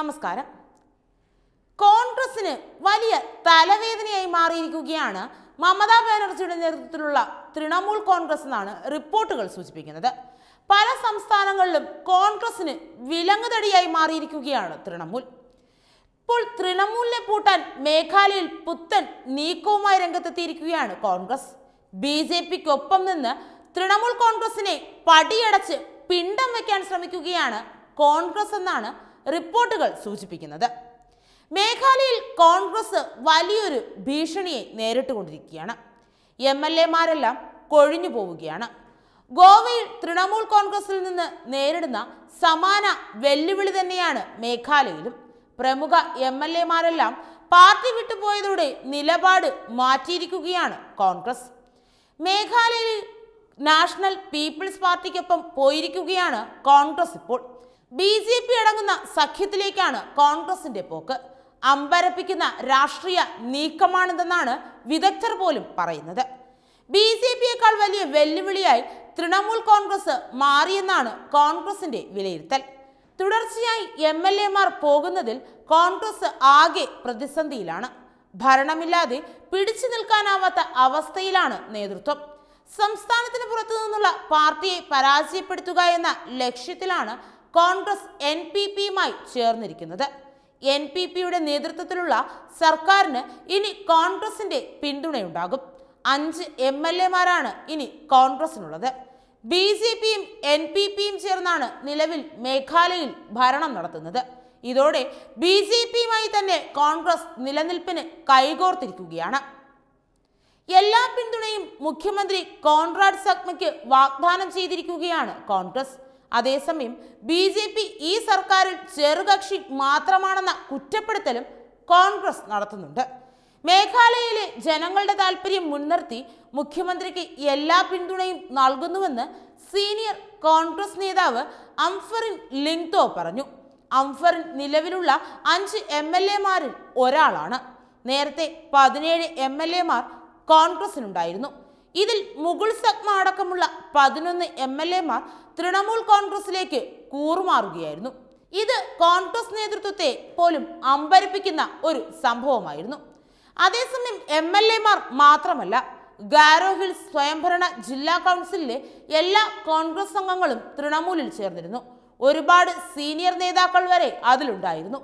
നമസ്കാരം കോൺഗ്രസിന് വലിയ തലവേദനയായി മാറിയിരിക്കുകയാണ് മമതാ ബാനർജിയുടെ നേതൃത്വത്തിലുള്ള തൃണമൂൽ കോൺഗ്രസ് എന്നാണ് റിപ്പോർട്ടുകൾ സൂചിപ്പിക്കുന്നത് പല സംസ്ഥാനങ്ങളിലും കോൺഗ്രസിന് വിലങ്ങുതടിയായി മാറിയിരിക്കുകയാണ് തൃണമൂൽ ഇപ്പോൾ തൃണമൂലിനെ പൂട്ടാൻ മേഘാലയയിൽ പുത്തൻ നീക്കവുമായി രംഗത്തെത്തിയിരിക്കുകയാണ് കോൺഗ്രസ് ബി ജെ പിക്കൊപ്പം നിന്ന് തൃണമൂൽ കോൺഗ്രസിനെ പടിയടച്ച് പിണ്ടം വയ്ക്കാൻ ശ്രമിക്കുകയാണ് കോൺഗ്രസ് എന്നാണ് റിപ്പോർട്ടുകൾ സൂചിപ്പിക്കുന്നത് മേഘാലയയിൽ കോൺഗ്രസ് വലിയൊരു ഭീഷണിയെ നേരിട്ടുകൊണ്ടിരിക്കുകയാണ് എം എൽ എമാരെല്ലാം കൊഴിഞ്ഞു പോവുകയാണ് ഗോവയിൽ തൃണമൂൽ കോൺഗ്രസിൽ നിന്ന് നേരിടുന്ന സമാന വെല്ലുവിളി തന്നെയാണ് മേഘാലയയിലും പ്രമുഖ എം എൽ എമാരെല്ലാം പാർട്ടി വിട്ടുപോയതോടെ നിലപാട് മാറ്റിയിരിക്കുകയാണ് കോൺഗ്രസ് മേഘാലയയിൽ നാഷണൽ പീപ്പിൾസ് പാർട്ടിക്കൊപ്പം പോയിരിക്കുകയാണ് കോൺഗ്രസ് ഇപ്പോൾ ബി ജെ പി അടങ്ങുന്ന സഖ്യത്തിലേക്കാണ് കോൺഗ്രസിന്റെ പോക്ക് അമ്പരപ്പിക്കുന്ന രാഷ്ട്രീയ നീക്കമാണിതെന്നാണ് വിദഗ്ധർ പോലും പറയുന്നത് ബി ജെ പിയേക്കാൾ വലിയ വെല്ലുവിളിയായി തൃണമൂൽ കോൺഗ്രസ് മാറിയെന്നാണ് കോൺഗ്രസിന്റെ വിലയിരുത്തൽ തുടർച്ചയായി എം എൽ എമാർ പോകുന്നതിൽ കോൺഗ്രസ് ആകെ പ്രതിസന്ധിയിലാണ് ഭരണമില്ലാതെ പിടിച്ചു നിൽക്കാനാവാത്ത അവസ്ഥയിലാണ് നേതൃത്വം സംസ്ഥാനത്തിന് പുറത്തു നിന്നുള്ള പാർട്ടിയെ പരാജയപ്പെടുത്തുക എന്ന ലക്ഷ്യത്തിലാണ് കോൺഗ്രസ് എൻ പി പിയുമായി ചേർന്നിരിക്കുന്നത് എൻ പി പിയുടെ നേതൃത്വത്തിലുള്ള സർക്കാരിന് ഇനി കോൺഗ്രസിന്റെ പിന്തുണയുണ്ടാകും അഞ്ച് എം എൽ എമാരാണ് ഇനി കോൺഗ്രസിനുള്ളത് ബി ജെ പിയും എൻ പി പിയും ചേർന്നാണ് നിലവിൽ മേഘാലയയിൽ ഭരണം നടത്തുന്നത് ഇതോടെ ബി ജെ പിയുമായി തന്നെ കോൺഗ്രസ് നിലനിൽപ്പിന് കൈകോർത്തിരിക്കുകയാണ് എല്ലാ പിന്തുണയും മുഖ്യമന്ത്രി കോൺറാഡ് സഖ്മയ്ക്ക് വാഗ്ദാനം ചെയ്തിരിക്കുകയാണ് കോൺഗ്രസ് അതേസമയം ബി ജെ പി ഈ സർക്കാരിൽ ചെറുകക്ഷി മാത്രമാണെന്ന കുറ്റപ്പെടുത്തലും കോൺഗ്രസ് നടത്തുന്നുണ്ട് മേഘാലയയിലെ ജനങ്ങളുടെ താല്പര്യം മുൻനിർത്തി മുഖ്യമന്ത്രിക്ക് എല്ലാ പിന്തുണയും നൽകുന്നുവെന്ന് സീനിയർ കോൺഗ്രസ് നേതാവ് അംഫറിൻ ലിങ്തോ പറഞ്ഞു അംഫറിൻ നിലവിലുള്ള അഞ്ച് എം എൽ എമാരിൽ ഒരാളാണ് നേരത്തെ പതിനേഴ് എം എൽ എമാർ കോൺഗ്രസിനുണ്ടായിരുന്നു ഇതിൽ മുകുൾ സഗ്മ അടക്കമുള്ള പതിനൊന്ന് എം എൽ എമാർ തൃണമൂൽ കോൺഗ്രസിലേക്ക് കൂറുമാറുകയായിരുന്നു ഇത് കോൺഗ്രസ് നേതൃത്വത്തെ പോലും അമ്പരപ്പിക്കുന്ന ഒരു സംഭവമായിരുന്നു അതേസമയം എം എൽ എമാർ മാത്രമല്ല ഗാരോ ഹിൽ സ്വയംഭരണ ജില്ലാ കൗൺസിലിലെ എല്ലാ കോൺഗ്രസ് അംഗങ്ങളും തൃണമൂലിൽ ചേർന്നിരുന്നു ഒരുപാട് സീനിയർ നേതാക്കൾ വരെ അതിലുണ്ടായിരുന്നു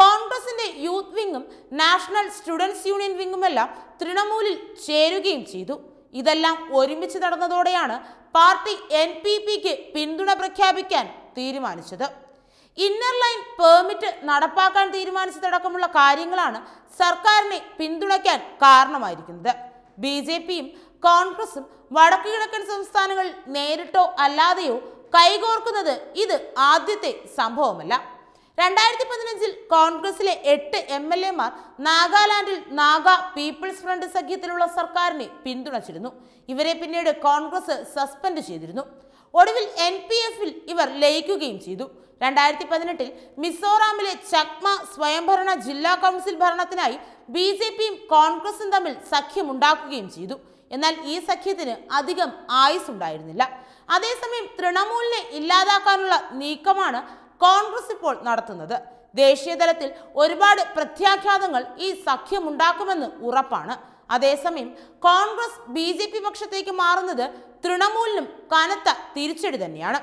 കോൺഗ്രസിന്റെ യൂത്ത് വിങ്ങും നാഷണൽ സ്റ്റുഡൻസ് യൂണിയൻ വിങ്ങുമെല്ലാം തൃണമൂലിൽ ചേരുകയും ചെയ്തു ഇതെല്ലാം ഒരുമിച്ച് നടന്നതോടെയാണ് പാർട്ടി എൻ പി പിക്ക് പിന്തുണ പ്രഖ്യാപിക്കാൻ തീരുമാനിച്ചത് ഇന്നർ ലൈൻ പെർമിറ്റ് നടപ്പാക്കാൻ തീരുമാനിച്ചതടക്കമുള്ള കാര്യങ്ങളാണ് സർക്കാരിനെ പിന്തുണയ്ക്കാൻ കാരണമായിരിക്കുന്നത് ബി ജെ പിയും കോൺഗ്രസും വടക്കു കിഴക്കൻ സംസ്ഥാനങ്ങളിൽ നേരിട്ടോ അല്ലാതെയോ കൈകോർക്കുന്നത് ഇത് ആദ്യത്തെ സംഭവമല്ല രണ്ടായിരത്തി പതിനഞ്ചിൽ കോൺഗ്രസിലെ എട്ട് എം എൽ എമാർ നാഗാലാൻഡിൽ നാഗ പീപ്പിൾസ് ഫ്രണ്ട് സഖ്യത്തിലുള്ള സർക്കാരിനെ പിന്തുണച്ചിരുന്നു ഇവരെ പിന്നീട് കോൺഗ്രസ് സസ്പെൻഡ് ചെയ്തിരുന്നു ഒടുവിൽ എൻ പി എഫിൽ ഇവർ ലയിക്കുകയും ചെയ്തു രണ്ടായിരത്തി പതിനെട്ടിൽ മിസോറാമിലെ ചക്മ സ്വയംഭരണ ജില്ലാ കൗൺസിൽ ഭരണത്തിനായി ബി ജെ പിയും കോൺഗ്രസും തമ്മിൽ സഖ്യമുണ്ടാക്കുകയും ചെയ്തു എന്നാൽ ഈ സഖ്യത്തിന് അധികം ആയുസ് ഉണ്ടായിരുന്നില്ല അതേസമയം തൃണമൂലിനെ ഇല്ലാതാക്കാനുള്ള നീക്കമാണ് കോൺഗ്രസ് ഇപ്പോൾ നടത്തുന്നത് ദേശീയതലത്തിൽ ഒരുപാട് പ്രത്യാഘാതങ്ങൾ ഈ സഖ്യമുണ്ടാക്കുമെന്ന് ഉറപ്പാണ് അതേസമയം കോൺഗ്രസ് ബി ജെ പി പക്ഷത്തേക്ക് മാറുന്നത് തൃണമൂലിനും കനത്ത തിരിച്ചടി തന്നെയാണ്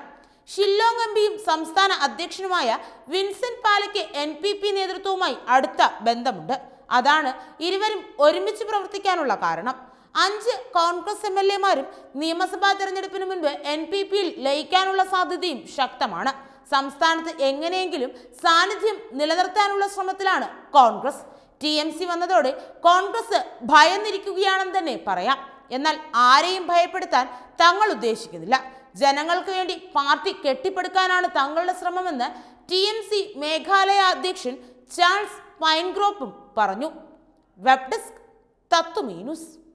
ഷില്ലോങ് എം പിയും സംസ്ഥാന അധ്യക്ഷനുമായ വിൻസെന്റ് പാലയ്ക്ക് എൻ പി പി നേതൃത്വവുമായി അടുത്ത ബന്ധമുണ്ട് അതാണ് ഇരുവരും ഒരുമിച്ച് പ്രവർത്തിക്കാനുള്ള കാരണം അഞ്ച് കോൺഗ്രസ് എം എൽ എമാരും നിയമസഭാ തെരഞ്ഞെടുപ്പിന് മുൻപ് എൻ പി പിയിൽ ലയിക്കാനുള്ള സാധ്യതയും ശക്തമാണ് സംസ്ഥാനത്ത് എങ്ങനെയെങ്കിലും സാന്നിധ്യം നിലനിർത്താനുള്ള ശ്രമത്തിലാണ് കോൺഗ്രസ് ടി എം സി വന്നതോടെ കോൺഗ്രസ് ഭയന്നിരിക്കുകയാണെന്ന് തന്നെ പറയാം എന്നാൽ ആരെയും ഭയപ്പെടുത്താൻ തങ്ങൾ ഉദ്ദേശിക്കുന്നില്ല ജനങ്ങൾക്ക് വേണ്ടി പാർട്ടി കെട്ടിപ്പടുക്കാനാണ് തങ്ങളുടെ ശ്രമമെന്ന് ടി എം സി മേഘാലയ അധ്യക്ഷൻ ചാൾസ് പൈൻഗ്രോപ്പും പറഞ്ഞു വെബ് ഡെസ്ക്